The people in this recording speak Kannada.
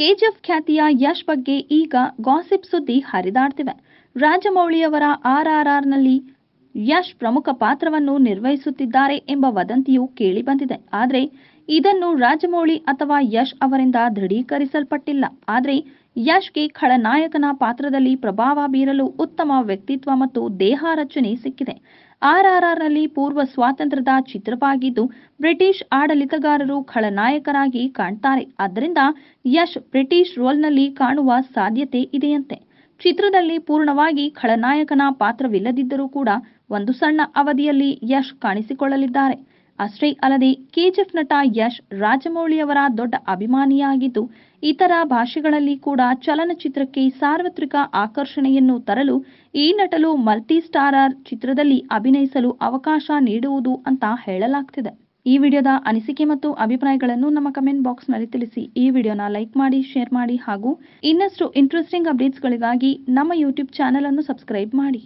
ಕೆಜಿಎಫ್ ಖ್ಯಾತಿಯ ಯಶ್ ಬಗ್ಗೆ ಈಗ ಗಾಸಿಪ್ ಸುದ್ದಿ ಹರಿದಾಡ್ತಿವೆ ರಾಜಮೌಳಿಯವರ ಆರ್ ಯಶ್ ಪ್ರಮುಖ ಪಾತ್ರವನ್ನು ನಿರ್ವಹಿಸುತ್ತಿದ್ದಾರೆ ಎಂಬ ವದಂತಿಯು ಕೇಳಿಬಂದಿದೆ ಆದರೆ ಇದನ್ನು ರಾಜಮೌಳಿ ಅಥವಾ ಯಶ್ ಅವರಿಂದ ದೃಢೀಕರಿಸಲ್ಪಟ್ಟಿಲ್ಲ ಆದರೆ ಯಶ್ಗೆ ಖಳನಾಯಕನ ಪಾತ್ರದಲ್ಲಿ ಪ್ರಭಾವ ಬೀರಲು ಉತ್ತಮ ವ್ಯಕ್ತಿತ್ವ ಮತ್ತು ದೇಹ ರಚನೆ ಸಿಕ್ಕಿದೆ ಆರ್ಆರ್ಆರ್ನಲ್ಲಿ ಪೂರ್ವ ಸ್ವಾತಂತ್ರ್ಯದ ಚಿತ್ರವಾಗಿದ್ದು ಬ್ರಿಟಿಷ್ ಆಡಳಿತಗಾರರು ಖಳನಾಯಕರಾಗಿ ಕಾಣ್ತಾರೆ ಆದ್ದರಿಂದ ಯಶ್ ಬ್ರಿಟಿಷ್ ರೋಲ್ನಲ್ಲಿ ಕಾಣುವ ಸಾಧ್ಯತೆ ಇದೆಯಂತೆ ಚಿತ್ರದಲ್ಲಿ ಪೂರ್ಣವಾಗಿ ಖಳನಾಯಕನ ಪಾತ್ರವಿಲ್ಲದಿದ್ದರೂ ಕೂಡ ಒಂದು ಸಣ್ಣ ಅವಧಿಯಲ್ಲಿ ಯಶ್ ಕಾಣಿಸಿಕೊಳ್ಳಲಿದ್ದಾರೆ ಅಷ್ಟೇ ಅಲ್ಲದೆ ಕೆಜಿಎಫ್ ನಟ ಯಶ್ ರಾಜಮೌಳಿಯವರ ದೊಡ್ಡ ಅಭಿಮಾನಿಯಾಗಿದ್ದು ಇತರ ಭಾಷೆಗಳಲ್ಲಿ ಕೂಡ ಚಲನಚಿತ್ರಕ್ಕೆ ಸಾರ್ವತ್ರಿಕ ಆಕರ್ಷಣೆಯನ್ನು ತರಲು ಈ ನಟಲು ಮಲ್ಟಿಸ್ಟಾರರ್ ಚಿತ್ರದಲ್ಲಿ ಅಭಿನಯಿಸಲು ಅವಕಾಶ ನೀಡುವುದು ಅಂತ ಹೇಳಲಾಗ್ತಿದೆ ಈ ವಿಡಿಯೋದ ಅನಿಸಿಕೆ ಮತ್ತು ಅಭಿಪ್ರಾಯಗಳನ್ನು ನಮ್ಮ ಕಮೆಂಟ್ ಬಾಕ್ಸ್ನಲ್ಲಿ ತಿಳಿಸಿ ಈ ವಿಡಿಯೋನ ಲೈಕ್ ಮಾಡಿ ಶೇರ್ ಮಾಡಿ ಹಾಗೂ ಇನ್ನಷ್ಟು ಇಂಟ್ರೆಸ್ಟಿಂಗ್ ಅಪ್ಡೇಟ್ಸ್ಗಳಿಗಾಗಿ ನಮ್ಮ ಯೂಟ್ಯೂಬ್ ಚಾನೆಲ್ ಅನ್ನು ಸಬ್ಸ್ಕ್ರೈಬ್ ಮಾಡಿ